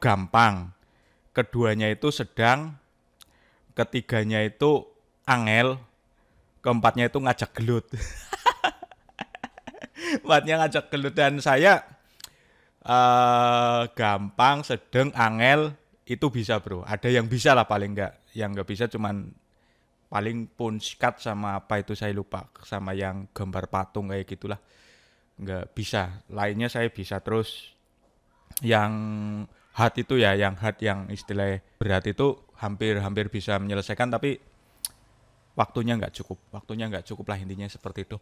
gampang, keduanya itu sedang, ketiganya itu angel, keempatnya itu ngajak gelut. Empatnya ngajak gelut dan saya uh, gampang, sedang, angel itu bisa bro. Ada yang bisa lah paling enggak, yang enggak bisa cuman paling pun sikat sama apa itu saya lupa sama yang gambar patung kayak gitulah nggak bisa lainnya saya bisa terus yang hard itu ya yang hard yang istilah berat itu hampir-hampir bisa menyelesaikan tapi waktunya nggak cukup waktunya nggak cukup lah intinya seperti itu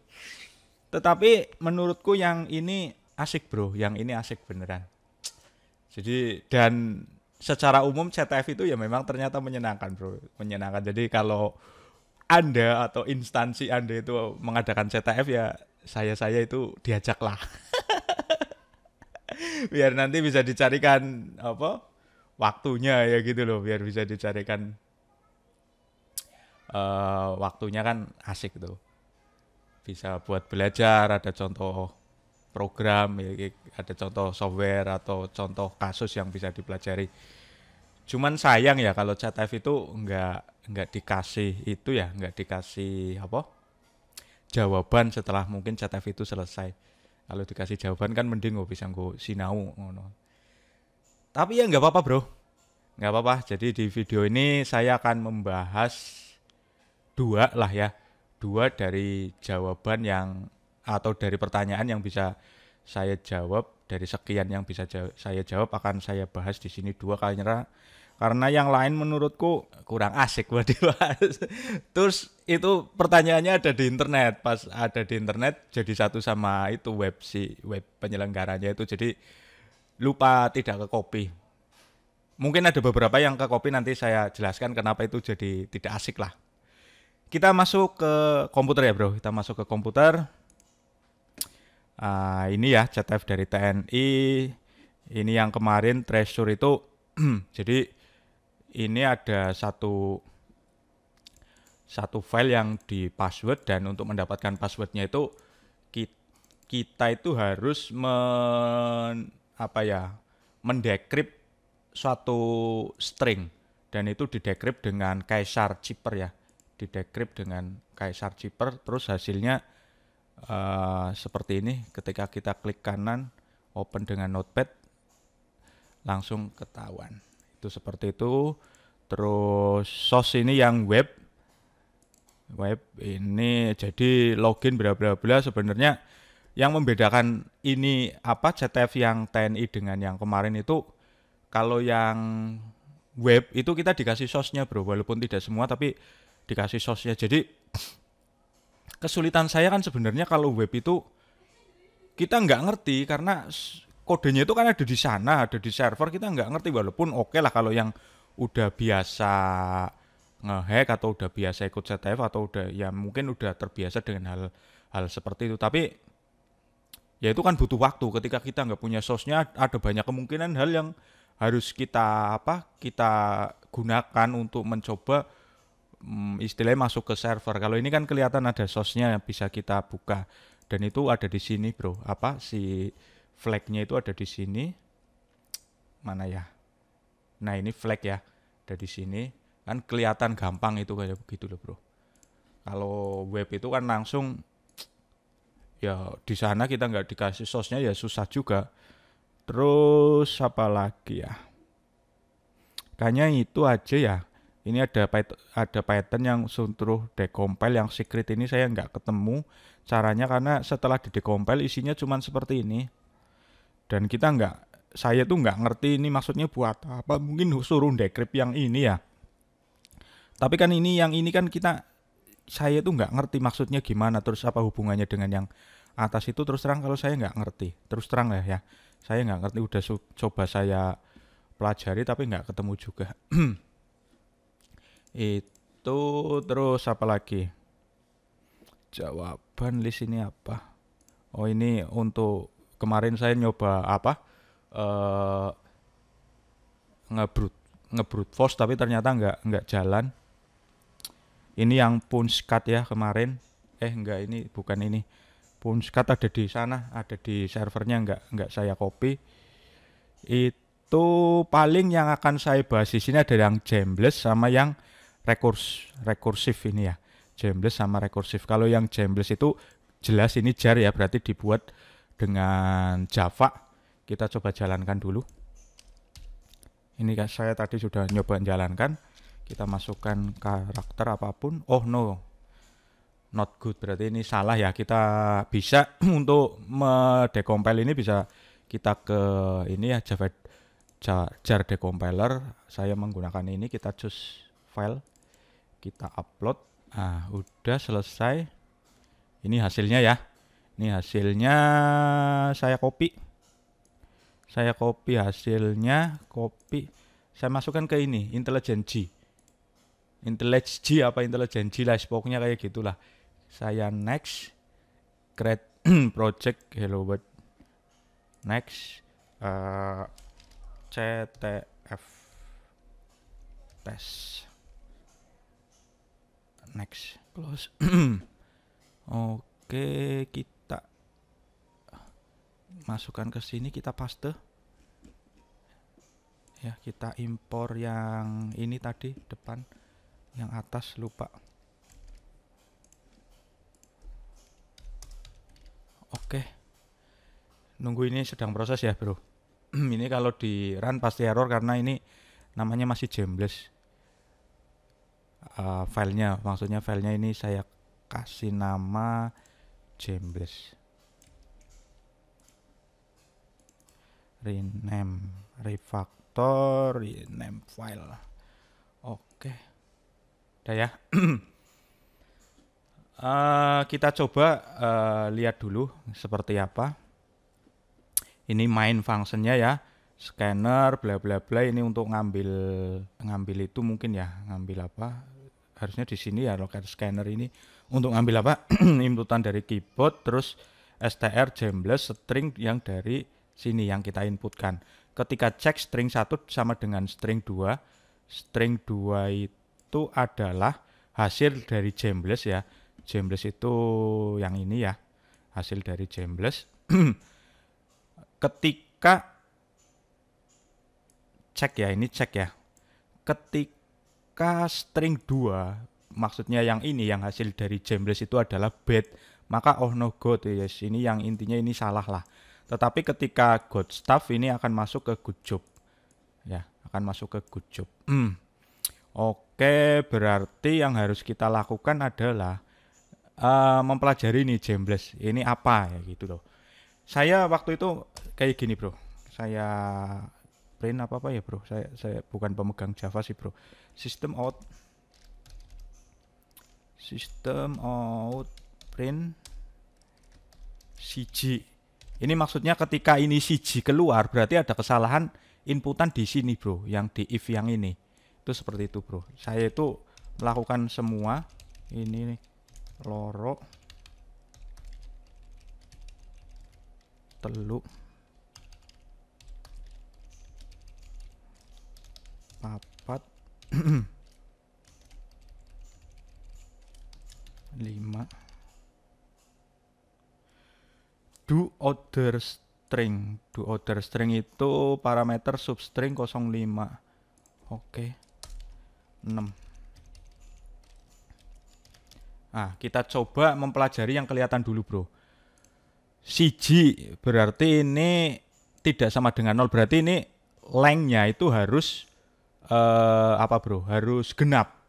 tetapi menurutku yang ini asik bro yang ini asik beneran jadi dan secara umum CTF itu ya memang ternyata menyenangkan bro menyenangkan jadi kalau anda atau instansi anda itu mengadakan CTF ya saya saya itu diajaklah biar nanti bisa dicarikan apa waktunya ya gitu loh biar bisa dicarikan uh, waktunya kan asik tuh bisa buat belajar ada contoh program ya, ya, ada contoh software atau contoh kasus yang bisa dipelajari cuman sayang ya kalau CTF itu nggak nggak dikasih itu ya nggak dikasih apa jawaban setelah mungkin CTF itu selesai kalau dikasih jawaban kan mending gue bisa gue sinau ngono. Tapi ya nggak apa-apa bro, nggak apa-apa. Jadi di video ini saya akan membahas dua lah ya, dua dari jawaban yang atau dari pertanyaan yang bisa saya jawab dari sekian yang bisa jawab, saya jawab akan saya bahas di sini dua karena karena yang lain menurutku kurang asik buat dibahas. Terus itu pertanyaannya ada di internet, pas ada di internet jadi satu sama itu web si web penyelenggaranya itu jadi lupa tidak ke kopi. Mungkin ada beberapa yang ke kopi nanti saya jelaskan kenapa itu jadi tidak asik lah. Kita masuk ke komputer ya bro, kita masuk ke komputer. Uh, ini ya CTF dari TNI. Ini yang kemarin treasure itu jadi ini ada satu satu file yang di password dan untuk mendapatkan passwordnya itu kita itu harus men, apa ya mendekrip suatu string dan itu didekrip dengan kaisar chipper ya didekrip dengan kaisar chipper terus hasilnya uh, seperti ini ketika kita klik kanan open dengan notepad langsung ketahuan itu seperti itu terus sos ini yang web web ini jadi login bla bla bla sebenarnya yang membedakan ini apa CTF yang TNI dengan yang kemarin itu kalau yang web itu kita dikasih sosnya bro walaupun tidak semua tapi dikasih sosnya jadi kesulitan saya kan sebenarnya kalau web itu kita nggak ngerti karena kodenya itu kan ada di sana, ada di server kita nggak ngerti walaupun oke okay lah kalau yang udah biasa ngehack atau udah biasa ikut CTF atau udah ya mungkin udah terbiasa dengan hal hal seperti itu tapi ya itu kan butuh waktu ketika kita nggak punya sosnya ada banyak kemungkinan hal yang harus kita apa kita gunakan untuk mencoba mm, istilahnya masuk ke server kalau ini kan kelihatan ada sosnya yang bisa kita buka dan itu ada di sini bro apa si flagnya itu ada di sini mana ya nah ini flag ya ada di sini kan kelihatan gampang itu kayak begitu loh bro kalau web itu kan langsung ya di sana kita nggak dikasih sosnya ya susah juga terus apa lagi ya kayaknya itu aja ya ini ada Python, ada Python yang suntruh decompile yang secret ini saya nggak ketemu caranya karena setelah di decompile isinya cuma seperti ini dan kita nggak saya tuh nggak ngerti ini maksudnya buat apa mungkin suruh dekrip yang ini ya tapi kan ini yang ini kan kita saya tuh nggak ngerti maksudnya gimana terus apa hubungannya dengan yang atas itu terus terang kalau saya nggak ngerti terus terang lah ya saya nggak ngerti udah coba saya pelajari tapi nggak ketemu juga itu terus apa lagi jawaban list ini apa oh ini untuk kemarin saya nyoba apa uh, ngebrut ngebrut force tapi ternyata nggak nggak jalan ini yang punskat ya kemarin eh enggak ini bukan ini punskat ada di sana ada di servernya enggak enggak saya copy itu paling yang akan saya bahas di sini ada yang jambles sama yang rekurs rekursif ini ya jambles sama rekursif kalau yang jambles itu jelas ini jar ya berarti dibuat dengan Java kita coba jalankan dulu ini saya tadi sudah nyoba jalankan kita masukkan karakter apapun oh no not good berarti ini salah ya kita bisa untuk mendekompil ini bisa kita ke ini ya Java jar decompiler saya menggunakan ini kita choose file kita upload Ah udah selesai ini hasilnya ya ini hasilnya saya copy. Saya copy hasilnya, copy. Saya masukkan ke ini, intelligent G. Intelligent G apa intelligent G lah, pokoknya kayak gitulah. Saya next, create project hello world. Next, uh, eh, CTF test. Next, close. Oke, okay, kita masukkan ke sini kita paste ya kita impor yang ini tadi depan yang atas lupa oke nunggu ini sedang proses ya bro ini kalau di run pasti error karena ini namanya masih jambles uh, eh, filenya maksudnya filenya ini saya kasih nama jambles rename refactor rename file oke udah ya uh, kita coba uh, lihat dulu seperti apa ini main functionnya ya scanner bla bla bla ini untuk ngambil ngambil itu mungkin ya ngambil apa harusnya di sini ya loket scanner ini untuk ngambil apa inputan dari keyboard terus str jambless string yang dari sini yang kita inputkan. Ketika cek string 1 sama dengan string 2, string 2 itu adalah hasil dari Jambles ya. Jambles itu yang ini ya. Hasil dari Jambles. Ketika cek ya, ini cek ya. Ketika string 2 maksudnya yang ini yang hasil dari Jambles itu adalah bad, maka oh no go yes. ini yang intinya ini salah lah tetapi ketika good stuff ini akan masuk ke good job. Ya, akan masuk ke good job. Hmm. Oke, berarti yang harus kita lakukan adalah uh, mempelajari nih Jambles. Ini apa ya gitu loh. Saya waktu itu kayak gini, Bro. Saya print apa apa ya, Bro. Saya saya bukan pemegang Java sih, Bro. System out system out print CG ini maksudnya ketika ini CG keluar berarti ada kesalahan inputan di sini bro, yang di if yang ini. Itu seperti itu bro. Saya itu melakukan semua ini nih, loro teluk papat other string do other string itu parameter substring 05 oke okay. 6 nah kita coba mempelajari yang kelihatan dulu bro CG berarti ini tidak sama dengan nol berarti ini lengnya itu harus eh, apa bro harus genap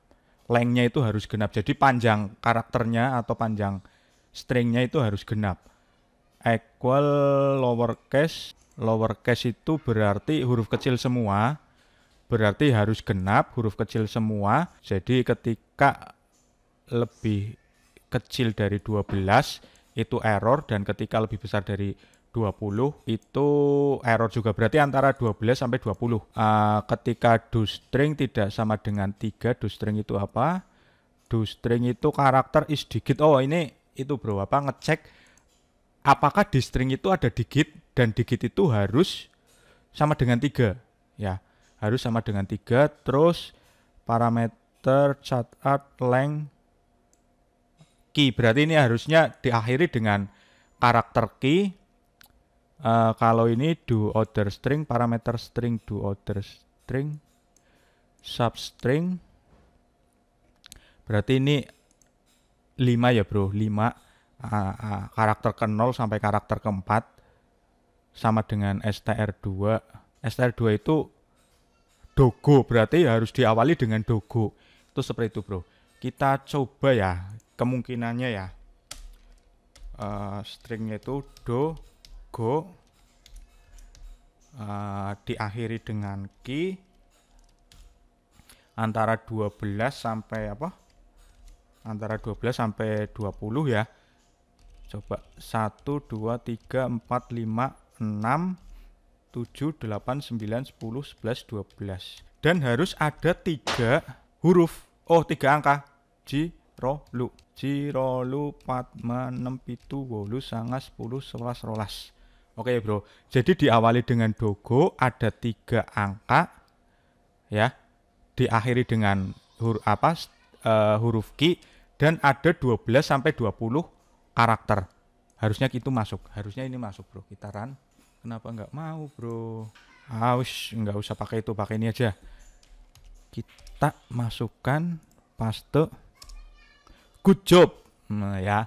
lengnya itu harus genap jadi panjang karakternya atau panjang stringnya itu harus genap equal lowercase lowercase itu berarti huruf kecil semua berarti harus genap huruf kecil semua jadi ketika lebih kecil dari 12 itu error dan ketika lebih besar dari 20 itu error juga berarti antara 12 sampai 20 uh, ah, ketika do string tidak sama dengan 3 do string itu apa do string itu karakter is digit oh ini itu bro apa ngecek apakah di string itu ada digit dan digit itu harus sama dengan tiga ya harus sama dengan tiga terus parameter chart art length key berarti ini harusnya diakhiri dengan karakter key uh, kalau ini do order string parameter string do order string substring berarti ini 5 ya bro 5 uh, uh, karakter ke 0 sampai karakter keempat sama dengan STR2. STR2 itu dogo, berarti ya harus diawali dengan dogo. Itu seperti itu, Bro. Kita coba ya, kemungkinannya ya. Uh, stringnya itu do go uh, diakhiri dengan ki antara 12 sampai apa? Antara 12 sampai 20 ya coba 1 2 3 4 5 6 7 8 9 10 11 12 dan harus ada tiga huruf oh tiga angka ji ro lu ji ro lu pat menem pitu wolu sanga 10 11 rolas oke okay, bro jadi diawali dengan dogo ada tiga angka ya diakhiri dengan huruf apa uh, huruf ki dan ada 12 sampai 20 karakter harusnya itu masuk harusnya ini masuk bro kita run kenapa nggak mau bro aus nggak usah pakai itu pakai ini aja kita masukkan paste good job nah, ya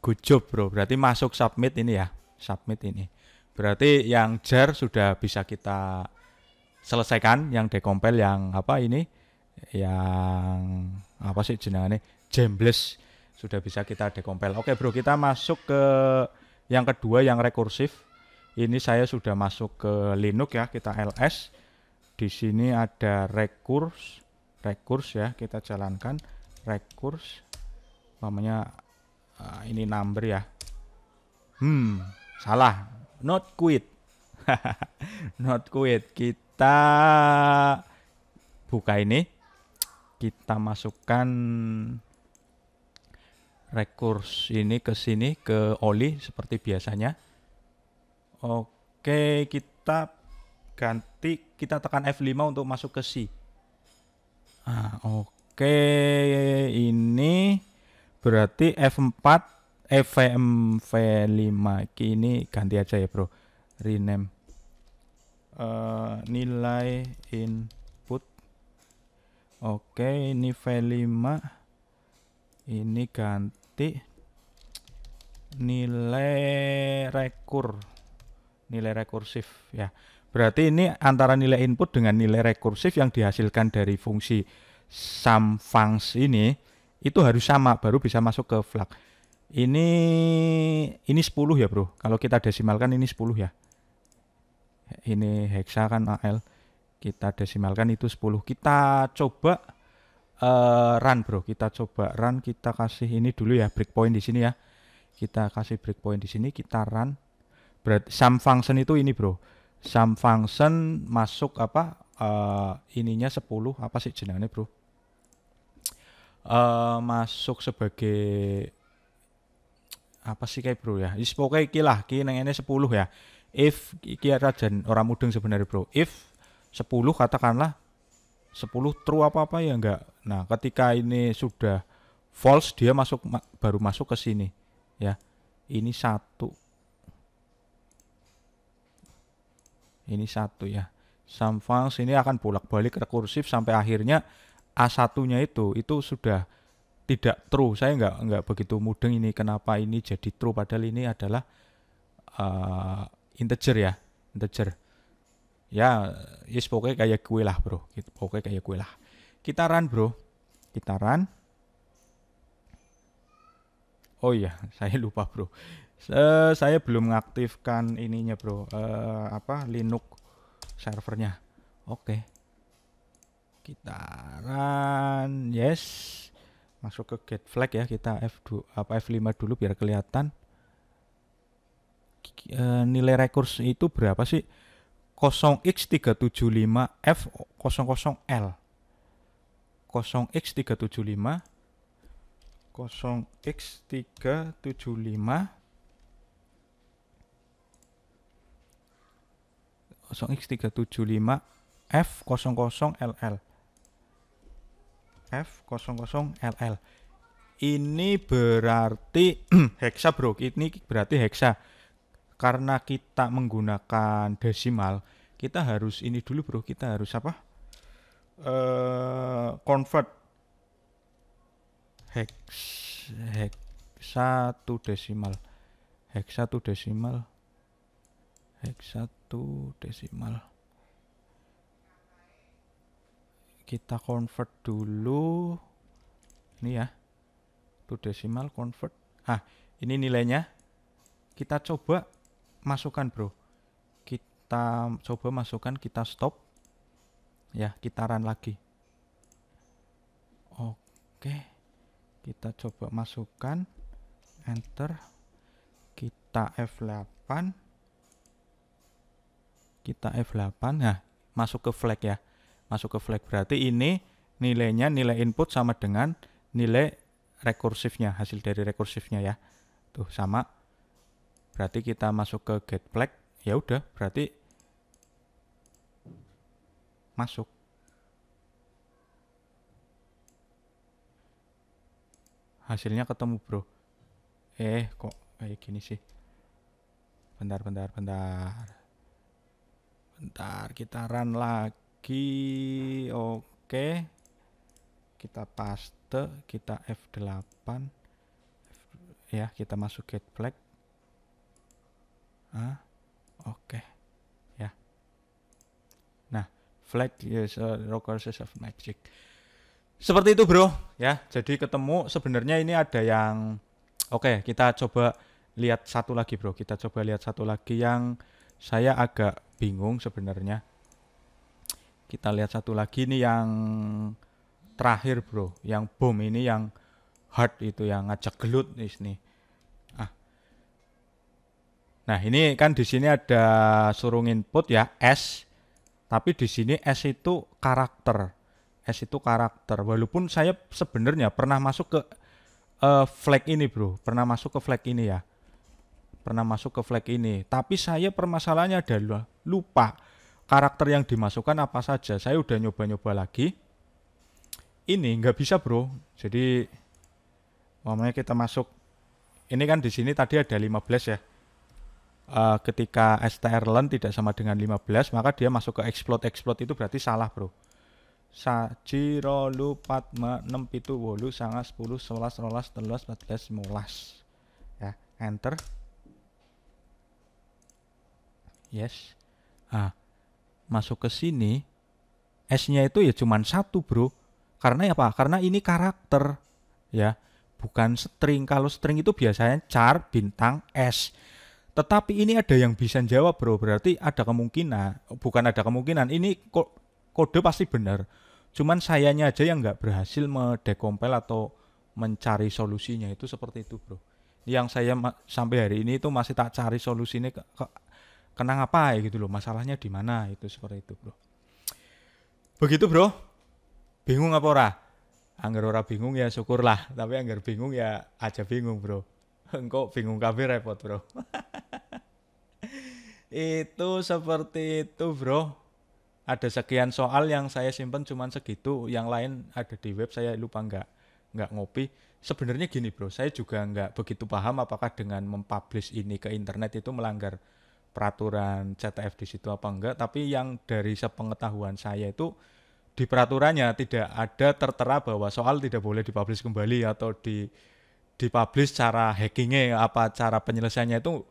good job bro berarti masuk submit ini ya submit ini berarti yang jar sudah bisa kita selesaikan yang dekompel yang apa ini yang apa sih jenengannya jembles sudah bisa kita dekompel. Oke bro, kita masuk ke yang kedua yang rekursif. Ini saya sudah masuk ke Linux ya, kita ls. Di sini ada rekurs, rekurs ya, kita jalankan rekurs. Namanya eh, ini number ya. Hmm, salah. Not quit. Not quit. Kita buka ini. Kita masukkan rekurs ini ke sini ke oli seperti biasanya. Oke, kita ganti kita tekan F5 untuk masuk ke C. Ah, oke, ini berarti F4 eh, V5 ini ganti aja ya, Bro. Rename uh, nilai input. Oke, ini V5 ini ganti nilai rekur nilai rekursif ya berarti ini antara nilai input dengan nilai rekursif yang dihasilkan dari fungsi sum funcs ini itu harus sama baru bisa masuk ke flag ini ini 10 ya bro kalau kita desimalkan ini 10 ya ini hexa kan AL kita desimalkan itu 10 kita coba uh, run bro kita coba run kita kasih ini dulu ya breakpoint di sini ya kita kasih breakpoint di sini kita run berarti sum function itu ini bro sum function masuk apa uh, ininya 10 apa sih jenangnya bro uh, masuk sebagai apa sih kayak bro ya is pokoknya iki lah iki neng ini 10 ya if iki rajan orang mudeng sebenarnya bro if 10 katakanlah 10 true apa apa ya enggak Nah, ketika ini sudah false dia masuk baru masuk ke sini ya. Ini satu. Ini satu ya. Sum sini ini akan bolak-balik rekursif sampai akhirnya a satunya itu itu sudah tidak true. Saya nggak nggak begitu mudeng ini kenapa ini jadi true padahal ini adalah uh, integer ya, integer. Ya, yes, pokoknya kayak kue lah, Bro. Gitu, pokoknya kayak kue lah. Kita run, Bro. Kita run. Oh iya, saya lupa, Bro. Se saya belum mengaktifkan ininya, Bro. Uh, apa Linux servernya. Oke. Okay. Kita run. Yes. Masuk ke get flag ya, kita F2 apa F5 dulu biar kelihatan. Uh, nilai rekurs itu berapa sih? 0x375F00L. 0x375 0x375 0x375 F00LL F00LL ini berarti heksa bro ini berarti heksa karena kita menggunakan desimal kita harus ini dulu bro kita harus apa uh, convert hex hex satu desimal hex satu desimal hex satu desimal kita convert dulu ini ya satu desimal convert ah ini nilainya kita coba masukkan bro kita coba masukkan kita stop ya kitaran lagi oke kita coba masukkan enter kita F8 kita F8 Ya, nah, masuk ke flag ya masuk ke flag berarti ini nilainya nilai input sama dengan nilai rekursifnya hasil dari rekursifnya ya tuh sama berarti kita masuk ke get flag ya udah berarti masuk hasilnya ketemu bro eh kok kayak gini sih bentar bentar bentar bentar kita run lagi oke kita paste kita F8 ya kita masuk get flag. ah oke okay. Flag yes, uh, Rockers of Magic. Seperti itu bro, ya. Jadi ketemu sebenarnya ini ada yang oke okay, kita coba lihat satu lagi bro. Kita coba lihat satu lagi yang saya agak bingung sebenarnya. Kita lihat satu lagi ini yang terakhir bro, yang bom ini yang hard itu yang ngajak gelut nih sini. Ah. Nah, ini kan di sini ada suruh input ya S tapi di sini S itu karakter. S itu karakter. Walaupun saya sebenarnya pernah masuk ke uh, flag ini, Bro. Pernah masuk ke flag ini ya. Pernah masuk ke flag ini. Tapi saya permasalahannya adalah lupa karakter yang dimasukkan apa saja. Saya udah nyoba-nyoba lagi. Ini nggak bisa, Bro. Jadi mamanya kita masuk ini kan di sini tadi ada 15 ya uh, ketika STR len tidak sama dengan 15 maka dia masuk ke explode explode itu berarti salah bro sajiro lupat enam pitu wolu sangat sepuluh sebelas rolas telas empat belas mulas ya enter yes ah masuk ke sini S nya itu ya cuman satu bro karena ya apa karena ini karakter ya bukan string kalau string itu biasanya char bintang S tetapi ini ada yang bisa jawab bro, berarti ada kemungkinan, bukan ada kemungkinan, ini kode pasti benar. Cuman sayanya aja yang nggak berhasil mendekompel atau mencari solusinya itu seperti itu bro. Yang saya sampai hari ini itu masih tak cari solusinya ke, ke kena apa ya gitu loh, masalahnya di mana itu seperti itu bro. Begitu bro, bingung apa ora? Angger ora bingung ya syukurlah, tapi angger bingung ya aja bingung bro. Engkau bingung kafe repot bro. Itu seperti itu, Bro. Ada sekian soal yang saya simpan cuman segitu, yang lain ada di web saya lupa nggak nggak ngopi. Sebenarnya gini, Bro. Saya juga nggak begitu paham apakah dengan mempublish ini ke internet itu melanggar peraturan CTF di situ apa enggak, tapi yang dari sepengetahuan saya itu di peraturannya tidak ada tertera bahwa soal tidak boleh dipublish kembali atau di dipublish cara hackingnya apa cara penyelesaiannya itu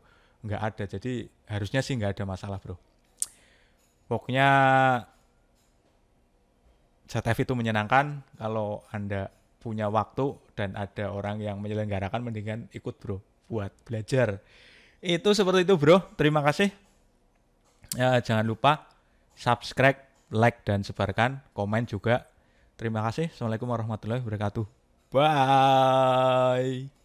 nggak ada jadi harusnya sih nggak ada masalah bro pokoknya ZF itu menyenangkan kalau anda punya waktu dan ada orang yang menyelenggarakan mendingan ikut bro buat belajar itu seperti itu bro terima kasih ya, jangan lupa subscribe like dan sebarkan komen juga terima kasih assalamualaikum warahmatullahi wabarakatuh bye